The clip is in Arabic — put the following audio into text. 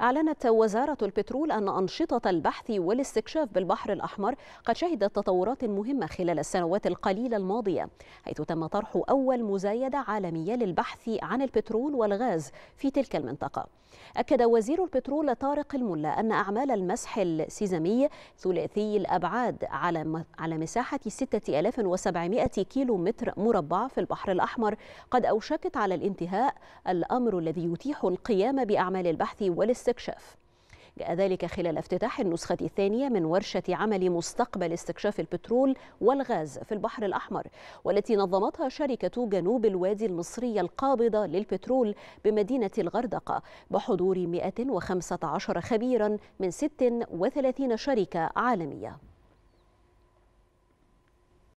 أعلنت وزارة البترول أن أنشطة البحث والاستكشاف بالبحر الأحمر قد شهدت تطورات مهمة خلال السنوات القليلة الماضية حيث تم طرح أول مزايدة عالمية للبحث عن البترول والغاز في تلك المنطقة أكد وزير البترول طارق الملا أن أعمال المسح السيزمي ثلاثي الأبعاد على على مساحة 6700 كيلو متر مربع في البحر الأحمر قد أوشكت على الانتهاء الأمر الذي يتيح القيام بأعمال البحث والاستكشاف الاستكشاف جاء ذلك خلال افتتاح النسخة الثانية من ورشة عمل مستقبل استكشاف البترول والغاز في البحر الأحمر والتي نظمتها شركة جنوب الوادي المصرية القابضة للبترول بمدينة الغردقة بحضور 115 خبيرا من 36 شركة عالمية